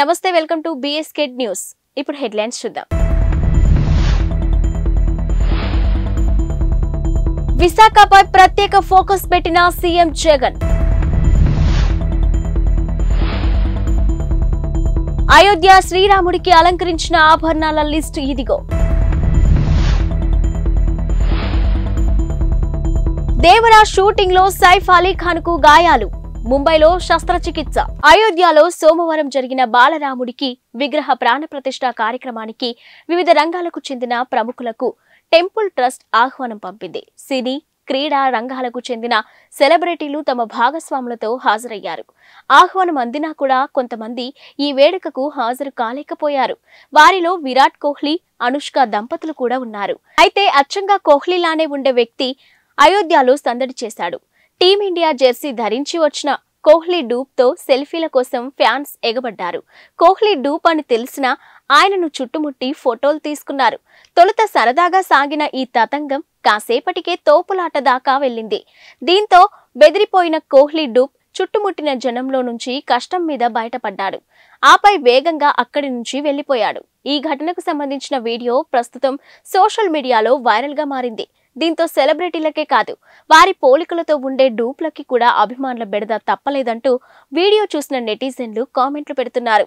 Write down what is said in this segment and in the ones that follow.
నమస్తే welcome to బిఎస్కెడ్ news ఇప్పుడు హెడ్లైన్స్ చూద్దాం విశాఖపై ప్రత్యేక ఫోకస్ పెట్టిన సీఎం జగన్ అయోధ్య శ్రీరాముడికి అలంకరించిన ఆభరణాల లిస్టు ఇదిగో దేవరా లో సైఫ్ కు గాయాలు ముంబైలో శస్త్రచికిత్స అయోధ్యలో సోమవారం జరిగిన బాలరాముడికి విగ్రహ ప్రాణప్రతిష్ఠ కార్యక్రమానికి వివిధ రంగాలకు చెందిన ప్రముఖులకు టెంపుల్ ట్రస్ట్ ఆహ్వానం పంపింది సినీ క్రీడా రంగాలకు చెందిన సెలబ్రిటీలు తమ భాగస్వాములతో హాజరయ్యారు ఆహ్వానం అందినా కూడా కొంతమంది ఈ వేడుకకు హాజరు కాలేకపోయారు వారిలో విరాట్ కోహ్లీ అనుష్క దంపతులు కూడా ఉన్నారు అయితే అచ్చంగా కోహ్లీలానే ఉండే వ్యక్తి అయోధ్యలో సందడి చేశాడు టీమిండియా జెర్సీ ధరించి వచ్చిన కోహ్లీ డూప్తో సెల్ఫీల కోసం ఫ్యాన్స్ ఎగబడ్డారు కోహ్లీ డూప్ అని తెలిసిన ఆయనను చుట్టుముట్టి ఫోటోలు తీసుకున్నారు తొలుత సరదాగా సాగిన ఈ తతంగం కాసేపటికే తోపులాట దాకా వెళ్ళింది దీంతో బెదిరిపోయిన కోహ్లీ డూప్ చుట్టుముట్టిన జనంలో నుంచి కష్టం మీద బయటపడ్డాడు ఆపై వేగంగా అక్కడి నుంచి వెళ్లిపోయాడు ఈ ఘటనకు సంబంధించిన వీడియో ప్రస్తుతం సోషల్ మీడియాలో వైరల్గా మారింది దీంతో సెలబ్రిటీలకే కాదు వారి పోలికలతో ఉండే డూప్లకి కూడా అభిమానుల బెడద తప్పలేదంటూ వీడియో చూసిన నెటిజన్లు కామెంట్లు పెడుతున్నారు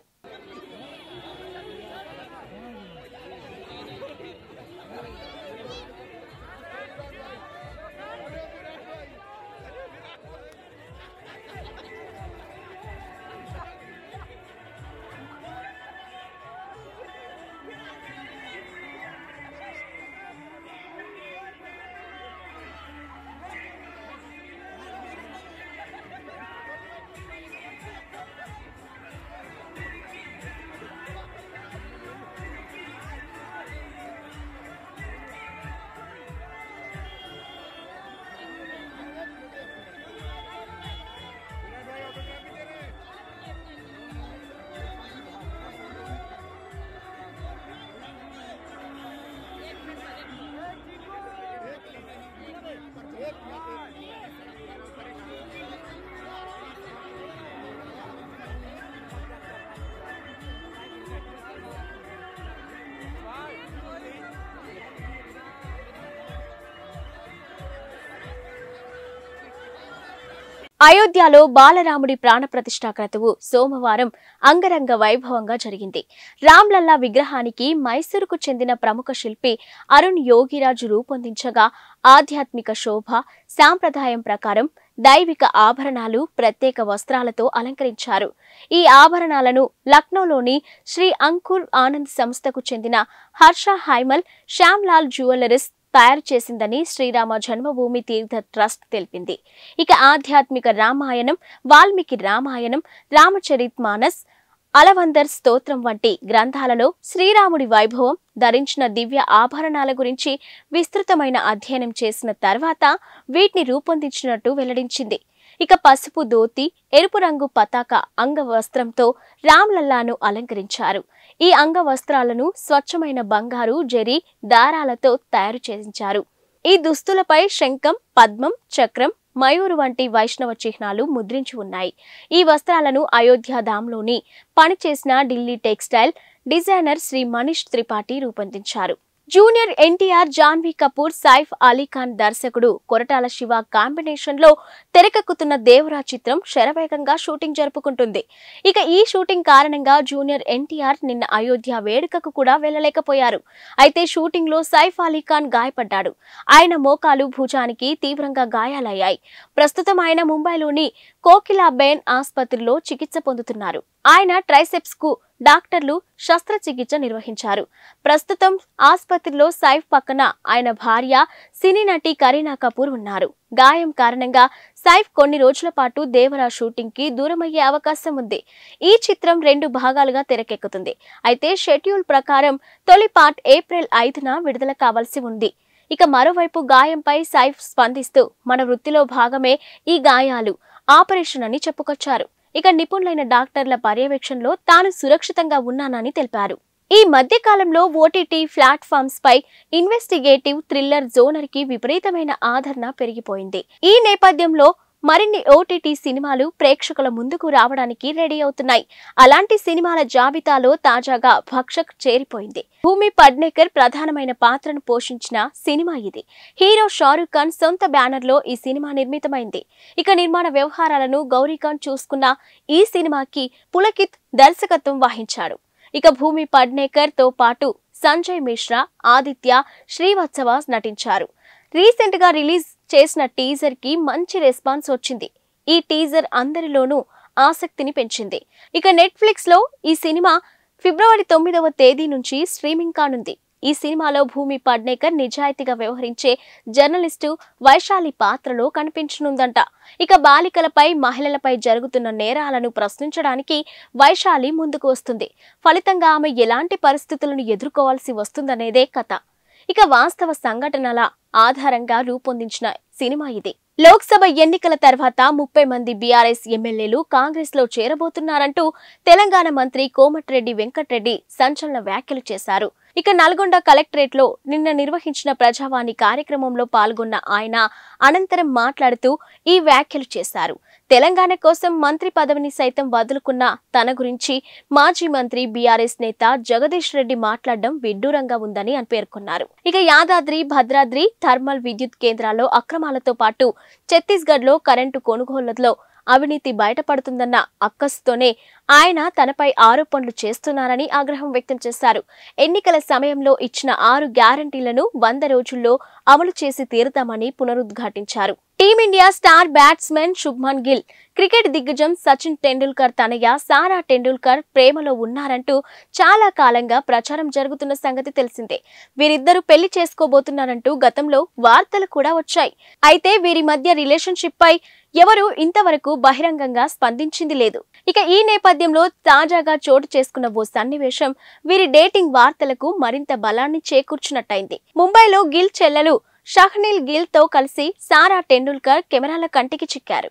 అయోధ్యలో బాలరాముడి ప్రతిష్ఠా క్రతువు సోమవారం అంగరంగ వైభవంగా జరిగింది రామ్లల్లా విగ్రహానికి మైసూరుకు చెందిన ప్రముఖ శిల్పి అరుణ్ యోగిరాజు రూపొందించగా ఆధ్యాత్మిక శోభ సాంప్రదాయం ప్రకారం దైవిక ఆభరణాలు ప్రత్యేక వస్త్రాలతో అలంకరించారు ఈ ఆభరణాలను లక్నోలోని శ్రీ అంకుర్ ఆనంద్ సంస్థకు చెందిన హర్ష హైమల్ శ్యామ్లాల్ జ్యువెలరీస్ తయారు చేసిందని శ్రీరామ జన్మభూమి తీర్థ ట్రస్ట్ తెలిపింది ఇక ఆధ్యాత్మిక రామాయణం వాల్మీకి రామాయణం రామచరిత్ మానస్ అలవందర్ స్తోత్రం వంటి గ్రంథాలలో శ్రీరాముడి వైభవం ధరించిన దివ్య ఆభరణాల గురించి విస్తృతమైన అధ్యయనం చేసిన తర్వాత వీటిని రూపొందించినట్టు వెల్లడించింది ఇక పసుపు దోతి ఎరుపు రంగు పతాక అంగవస్త్రంతో రామ్లల్లాను అలంకరించారు ఈ అంగవస్త్రాలను స్వచ్ఛమైన బంగారు జరి దారాలతో తయారు చేయించారు ఈ దుస్తులపై శంఖం పద్మం చక్రం మయూరు వంటి వైష్ణవ చిహ్నాలు ముద్రించి ఉన్నాయి ఈ వస్త్రాలను అయోధ్యాధాంలోని పనిచేసిన ఢిల్లీ టెక్స్టైల్ డిజైనర్ శ్రీ మనీష్ త్రిపాఠి రూపొందించారు జూనియర్ ఎన్టీఆర్ జాన్వీ కపూర్ సైఫ్ అలీఖాన్ దర్శకుడు కొరటాల శివ కాంబినేషన్ లో తెరకెక్కుతున్న దేవరా చిత్రం శరవేగంగా షూటింగ్ జరుపుకుంటుంది ఇక ఈ షూటింగ్ కారణంగా జూనియర్ ఎన్టీఆర్ నిన్న అయోధ్య వేడుకకు కూడా వెళ్లలేకపోయారు అయితే షూటింగ్ లో సైఫ్ అలీఖాన్ గాయపడ్డాడు ఆయన మోకాలు భుజానికి తీవ్రంగా గాయాలయ్యాయి ప్రస్తుతం ఆయన ముంబైలోని కోకిలాబేన్ ఆసుపత్రిలో చికిత్స పొందుతున్నారు ఆయన ట్రైసెప్స్ కు డాక్టర్లు శస్త్రచికిత్స నిర్వహించారు ప్రస్తుతం ఆసుపత్రిలో సైఫ్ పక్కన ఆయన భార్య సినీ నటి కరీనా కపూర్ ఉన్నారు గాయం కారణంగా సైఫ్ కొన్ని రోజుల పాటు దేవరా షూటింగ్ కి దూరమయ్యే అవకాశం ఉంది ఈ చిత్రం రెండు భాగాలుగా తెరకెక్కుతుంది అయితే షెడ్యూల్ ప్రకారం తొలి పార్ట్ ఏప్రిల్ ఐదున విడుదల కావాల్సి ఉంది ఇక మరోవైపు గాయంపై సైఫ్ స్పందిస్తూ మన వృత్తిలో భాగమే ఈ గాయాలు ఆపరేషన్ అని చెప్పుకొచ్చారు ఇక నిపుణులైన డాక్టర్ల పర్యవేక్షణలో తాను సురక్షితంగా ఉన్నానని తెలిపారు ఈ మధ్య కాలంలో ఓటీటీ ప్లాట్ఫామ్స్ పై ఇన్వెస్టిగేటివ్ థ్రిల్లర్ జోనర్ కి విపరీతమైన ఆదరణ పెరిగిపోయింది ఈ నేపథ్యంలో మరిన్ని ఓటీటీ సినిమాలు ప్రేక్షకుల ముందుకు రావడానికి రెడీ అవుతున్నాయి అలాంటి సినిమాల జాబితాలో తాజాగా భక్షక్ చేరిపోయింది భూమి పడ్నేకర్ ప్రధానమైన పాత్రను పోషించిన సినిమా ఇది హీరో షారూక్ ఖాన్ సొంత బ్యానర్ లో ఈ సినిమా నిర్మితమైంది ఇక నిర్మాణ వ్యవహారాలను గౌరీఖాన్ చూసుకున్న ఈ సినిమాకి పులకిత్ దర్శకత్వం వహించాడు ఇక భూమి పడ్నేకర్ తో పాటు సంజయ్ మిశ్రా ఆదిత్య శ్రీవత్సవ నటించారు రీసెంట్ గా రిలీజ్ చేసిన టీజర్కి మంచి రెస్పాన్స్ వచ్చింది ఈ టీజర్ అందరిలోనూ ఆసక్తిని పెంచింది ఇక నెట్ఫ్లిక్స్లో ఈ సినిమా ఫిబ్రవరి తొమ్మిదవ తేదీ నుంచి స్ట్రీమింగ్ కానుంది ఈ సినిమాలో భూమి పడ్నేకర్ నిజాయితీగా వ్యవహరించే జర్నలిస్టు వైశాలి పాత్రలో కనిపించనుందంట ఇక బాలికలపై మహిళలపై జరుగుతున్న నేరాలను ప్రశ్నించడానికి వైశాలి ముందుకు వస్తుంది ఫలితంగా ఆమె ఎలాంటి పరిస్థితులను ఎదుర్కోవాల్సి వస్తుందనేదే కథ ఇక వాస్తవ సంఘటనల ఆధారంగా రూపొందించిన సినిమా ఇది లోక్సభ ఎన్నికల తర్వాత ముప్పై మంది బీఆర్ఎస్ ఎమ్మెల్యేలు కాంగ్రెస్ లో చేరబోతున్నారంటూ తెలంగాణ మంత్రి కోమటిరెడ్డి వెంకటరెడ్డి సంచలన వ్యాఖ్యలు చేశారు ఇక నల్గొండ కలెక్టరేట్లో నిన్న నిర్వహించిన ప్రజావాణి కార్యక్రమంలో పాల్గొన్న ఆయన అనంతరం మాట్లాడుతూ ఈ వ్యాఖ్యలు చేశారు తెలంగాణ కోసం మంత్రి పదవిని సైతం వదులుకున్న తన గురించి మాజీ మంత్రి బీఆర్ఎస్ నేత జగదీష్ రెడ్డి మాట్లాడడం విడ్డూరంగా ఉందని పేర్కొన్నారు ఇక యాదాద్రి భద్రాద్రి థర్మల్ విద్యుత్ కేంద్రాల్లో అక్రమాలతో పాటు ఛత్తీస్గఢ్లో కరెంటు కొనుగోళ్లలో అవినీతి బయటపడుతుందన్న అక్కస్తోనే ఆయన తనపై ఆరోపణలు చేస్తున్నారని ఆగ్రహం వ్యక్తం చేశారు ఎన్నికల సమయంలో ఇచ్చిన ఆరు గ్యారంటీలను వంద రోజుల్లో అమలు చేసి తీరుతామని పునరుద్ఘాటించారు team India star batsmen Shubman Gill cricket దిగ్గజం సచిన్ టెండూల్కర్ తనయ సారా టెండూల్కర్ ప్రేమలో ఉన్నారంటూ చాలా కాలంగా ప్రచారం జరుగుతున్న సంగతి తెలిసిందే వీరిద్దరూ పెళ్లి చేసుకోబోతున్నారంటూ గతంలో వార్తలు కూడా వచ్చాయి అయితే వీరి మధ్య రిలేషన్షిప్ పై ఎవరూ ఇంతవరకు బహిరంగంగా స్పందించింది లేదు ఇక ఈ నేపథ్యంలో తాజాగా చోటు చేసుకున్న ఓ సన్నివేశం వీరి డేటింగ్ వార్తలకు మరింత బలాన్ని చేకూర్చున్నట్టయింది ముంబైలో గిల్ చెల్లెలు గిల్ గిల్తో కలిసి సారా టెండూల్కర్ కెమెరాల కంటికి చిక్కారు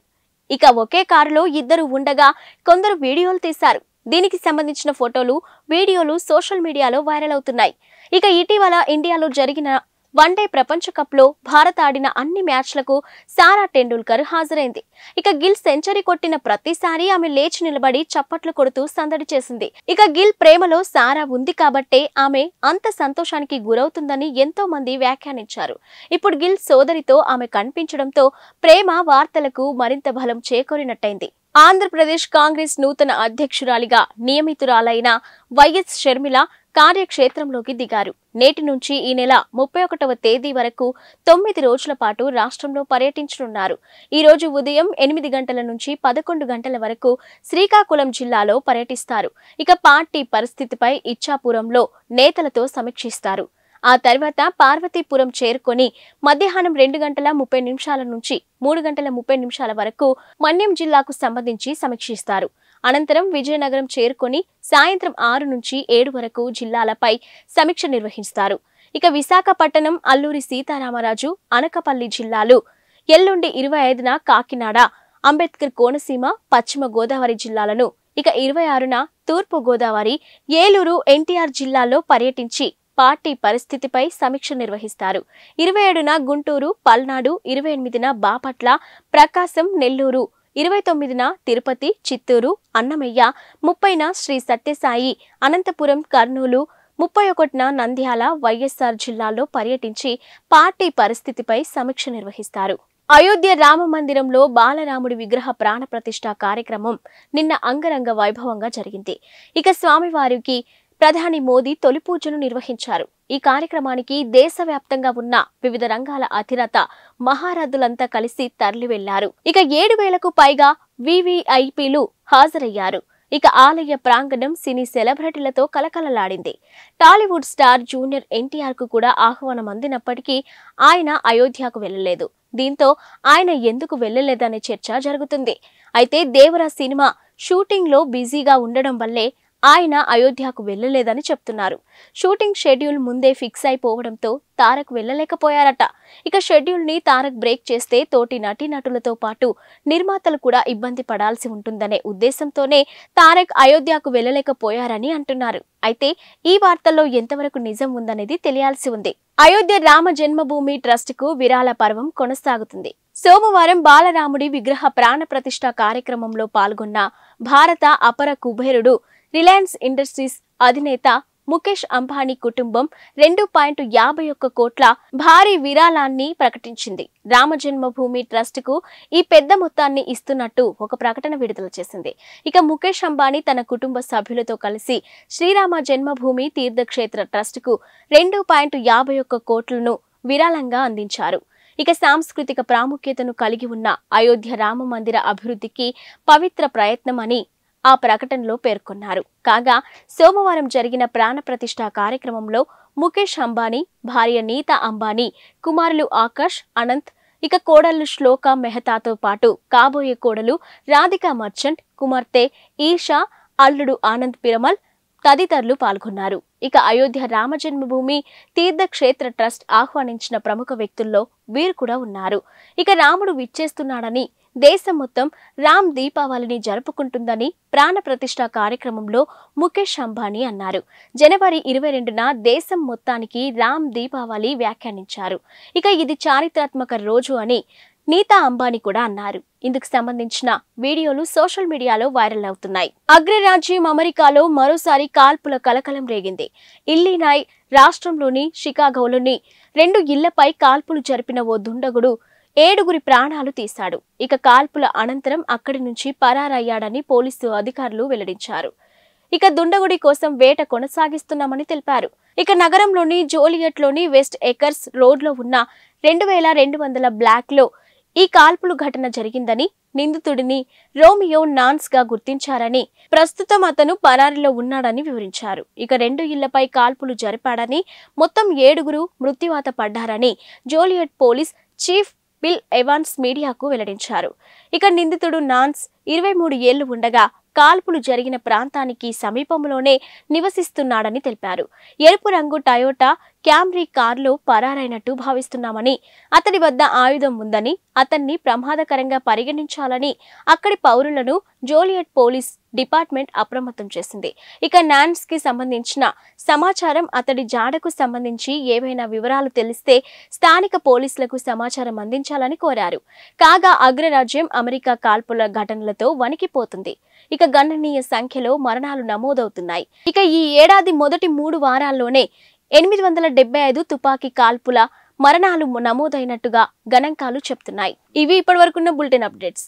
ఇక ఒకే కారులో ఇద్దరు ఉండగా కొందరు వీడియోలు తీశారు దీనికి సంబంధించిన ఫోటోలు వీడియోలు సోషల్ మీడియాలో వైరల్ అవుతున్నాయి ఇక ఇటీవల ఇండియాలో జరిగిన వన్డే ప్రపంచ కప్లో భారత్ ఆడిన అన్ని మ్యాచ్లకు సారా టెండూల్కర్ హాజరైంది ఇక గిల్ సెంచరీ కొట్టిన ప్రతిసారి ఆమె లేచి నిలబడి చప్పట్లు కొడుతూ సందడి చేసింది ఇక గిల్ ప్రేమలో సారా ఉంది కాబట్టే ఆమె అంత సంతోషానికి గురవుతుందని ఎంతో మంది వ్యాఖ్యానించారు ఇప్పుడు గిల్ సోదరితో ఆమె కనిపించడంతో ప్రేమ వార్తలకు మరింత బలం చేకూరినట్టయింది ఆంధ్రప్రదేశ్ కాంగ్రెస్ నూతన అధ్యక్షురాలిగా నియమితురాలైన వైఎస్ షర్మిల కార్యక్షేత్రంలోకి దిగారు నేటి నుంచి ఈ నెల ముప్పై ఒకటవ తేదీ వరకు తొమ్మిది రోజుల పాటు రాష్ట్రంలో పర్యటించనున్నారు ఈ రోజు ఉదయం ఎనిమిది గంటల నుంచి పదకొండు గంటల వరకు శ్రీకాకుళం జిల్లాలో పర్యటిస్తారు ఇక పార్టీ పరిస్థితిపై ఇచ్చాపురంలో నేతలతో సమీక్షిస్తారు ఆ తర్వాత పార్వతీపురం చేరుకొని మధ్యాహ్నం రెండు గంటల ముప్పై నిమిషాల నుంచి మూడు గంటల ముప్పై నిమిషాల వరకు మన్యం జిల్లాకు సంబంధించి సమీక్షిస్తారు అనంతరం విజయనగరం చేరుకొని సాయంత్రం ఆరు నుంచి ఏడు వరకు జిల్లాలపై సమీక్ష నిర్వహిస్తారు ఇక విశాఖపట్టణం అల్లూరి సీతారామరాజు అనకపల్లి జిల్లాలు ఎల్లుండి ఇరవై ఐదున కాకినాడ అంబేద్కర్ కోనసీమ పశ్చిమ గోదావరి జిల్లాలను ఇక ఇరవై ఆరున తూర్పు గోదావరి ఏలూరు ఎన్టీఆర్ జిల్లాలో పర్యటించి పార్టీ పరిస్థితిపై సమీక్ష నిర్వహిస్తారు ఇరవై ఏడున గుంటూరు పల్నాడు ఇరవై ఎనిమిదిన బాపట్ల ప్రకాశం నెల్లూరు ఇరవై తొమ్మిదిన తిరుపతి చిత్తూరు అన్నమయ్య ముప్పైన శ్రీ సత్యసాయి అనంతపురం కర్నూలు ముప్పై ఒకటిన నంద్యాల వైఎస్ఆర్ జిల్లాల్లో పర్యటించి పార్టీ పరిస్థితిపై సమీక్ష నిర్వహిస్తారు అయోధ్య రామ మందిరంలో బాలరాముడి విగ్రహ ప్రాణ ప్రతిష్ట కార్యక్రమం నిన్న అంగరంగ వైభవంగా జరిగింది ఇక స్వామివారికి ప్రధాని మోదీ తొలి పూజలు నిర్వహించారు ఈ కార్యక్రమానికి దేశవ్యాప్తంగా ఉన్న వివిధ రంగాల అధిరత మహారథులంతా కలిసి తరలివెళ్లారు ఇక ఏడు వేలకు పైగా వివిఐపీలు హాజరయ్యారు ఇక ఆలయ ప్రాంగణం సినీ సెలబ్రిటీలతో కలకలలాడింది టాలీవుడ్ స్టార్ జూనియర్ ఎన్టీఆర్ కు కూడా ఆహ్వానం అందినప్పటికీ ఆయన అయోధ్యకు వెళ్లలేదు దీంతో ఆయన ఎందుకు వెళ్లలేదనే చర్చ జరుగుతుంది అయితే దేవరా సినిమా షూటింగ్లో బిజీగా ఉండడం వల్లే ఆయన అయోధ్యకు వెళ్లలేదని చెప్తున్నారు షూటింగ్ షెడ్యూల్ ముందే ఫిక్స్ అయిపోవడంతో తారక్ వెళ్లలేకపోయారట ఇక షెడ్యూల్ని తారక్ బ్రేక్ చేస్తే తోటి నటీనటులతో పాటు నిర్మాతలు కూడా ఇబ్బంది పడాల్సి ఉంటుందనే ఉద్దేశంతోనే తారక్ అయోధ్యకు వెళ్లలేకపోయారని అంటున్నారు అయితే ఈ వార్తల్లో ఎంతవరకు నిజం ఉందనేది తెలియాల్సి ఉంది అయోధ్య రామ జన్మభూమి కు విరాళ పర్వం కొనసాగుతుంది సోమవారం బాలరాముడి విగ్రహ ప్రాణ ప్రతిష్ఠ కార్యక్రమంలో పాల్గొన్న భారత అపర కుబేరుడు రిలయన్స్ ఇండస్ట్రీస్ అధినేత ముఖేష్ అంబానీ కుటుంబం రెండు పాయింట్ యాభై ఒక్క కోట్ల భారీ విరాళాన్ని ప్రకటించింది రామజన్మభూమి ట్రస్టుకు ఈ పెద్ద మొత్తాన్ని ఇస్తున్నట్టు ఒక ప్రకటన విడుదల చేసింది ఇక ముఖేష్ అంబానీ తన కుటుంబ సభ్యులతో కలిసి శ్రీరామ జన్మభూమి తీర్థక్షేత్ర ట్రస్టుకు రెండు పాయింట్ యాభై ఒక్క కోట్లను విరాళంగా అందించారు ఇక సాంస్కృతిక ప్రాముఖ్యతను కలిగి ఉన్న అయోధ్య రామ మందిర అభివృద్ధికి పవిత్ర ప్రయత్నమని ఆ ప్రకటనలో పేర్కొన్నారు కాగా సోమవారం జరిగిన ప్రాణప్రతిష్ఠ కార్యక్రమంలో ముఖేష్ అంబానీ భార్య నీత అంబానీ కుమారులు ఆకాష్ అనంత్ ఇక కోడళ్లు శ్లోక మెహతాతో పాటు కాబోయే కోడలు రాధికా మర్చెంట్ కుమార్తె ఈషా అల్లుడు ఆనంద్ పిరమల్ తదితరులు పాల్గొన్నారు ఇక అయోధ్య రామజన్మభూమి తీర్థక్షేత్ర ట్రస్ట్ ఆహ్వానించిన ప్రముఖ వ్యక్తుల్లో వీరు కూడా ఉన్నారు ఇక రాముడు విచ్చేస్తున్నాడని దేశం మొత్తం రామ్ దీపావళిని జరుపుకుంటుందని ప్రాణ ప్రతిష్ట కార్యక్రమంలో ముఖేష్ అంబానీ అన్నారు జనవరి ఇరవై రెండున దేశం మొత్తానికి రామ్ దీపావళి వ్యాఖ్యానించారు ఇక ఇది చారిత్రాత్మక రోజు అని నీతా అంబానీ కూడా అన్నారు ఇందుకు సంబంధించిన వీడియోలు సోషల్ మీడియాలో వైరల్ అవుతున్నాయి అగ్రరాజ్యం అమెరికాలో మరోసారి కాల్పుల కలకలం రేగింది ఇల్లీనాయ్ రాష్ట్రంలోని షికాగోలోని రెండు ఇళ్లపై కాల్పులు జరిపిన ఓ దుండగుడు ఏడుగురి ప్రాణాలు తీశాడు ఇక కాల్పుల అనంతరం అక్కడి నుంచి పరారయ్యాడని పోలీసు అధికారులు వెల్లడించారు ఇక దుండగుడి కోసం వేట కొనసాగిస్తున్నామని తెలిపారు ఇక నగరంలోని జోలియట్లోని వెస్ట్ ఎకర్స్ రోడ్లో ఉన్న రెండు వేల రెండు వందల బ్లాక్లో ఈ కాల్పులు ఘటన జరిగిందని నిందితుడిని రోమియో నాన్స్ గా గుర్తించారని ప్రస్తుతం అతను పరారిలో ఉన్నాడని వివరించారు ఇక రెండు ఇళ్లపై కాల్పులు జరిపాడని మొత్తం ఏడుగురు మృత్యువాత పడ్డారని Joliet police chief Bill Evans మీడియాకు వెల్లడించారు ఇక నిందితుడు నాన్స్ ఇరవై మూడు ఏళ్లు ఉండగా కాల్పులు జరిగిన ప్రాంతానికి సమీపంలోనే నివసిస్తున్నాడని తెలిపారు ఎరుపు రంగు టయోటా క్యామ్రీ కారులో పరారైనట్టు భావిస్తున్నామని అతని వద్ద ఆయుధం ఉందని అతన్ని ప్రమాదకరంగా పరిగణించాలని అక్కడి పౌరులను జోలియట్ పోలీస్ డిపార్ట్మెంట్ అప్రమత్తం చేసింది ఇక నాన్స్ కి సంబంధించిన సమాచారం అతడి జాడకు సంబంధించి ఏవైనా వివరాలు తెలిస్తే స్థానిక పోలీసులకు సమాచారం అందించాలని కోరారు కాగా అగ్రరాజ్యం అమెరికా కాల్పుల ఘటనలతో వణికిపోతుంది ఇక గణనీయ సంఖ్యలో మరణాలు నమోదవుతున్నాయి ఇక ఈ ఏడాది మొదటి మూడు వారాల్లోనే ఎనిమిది వందల డెబ్బై ఐదు తుపాకీ కాల్పుల మరణాలు నమోదైనట్టుగా గణాంకాలు చెప్తున్నాయి ఇవి వరకున్న బులెటిన్ అప్డేట్స్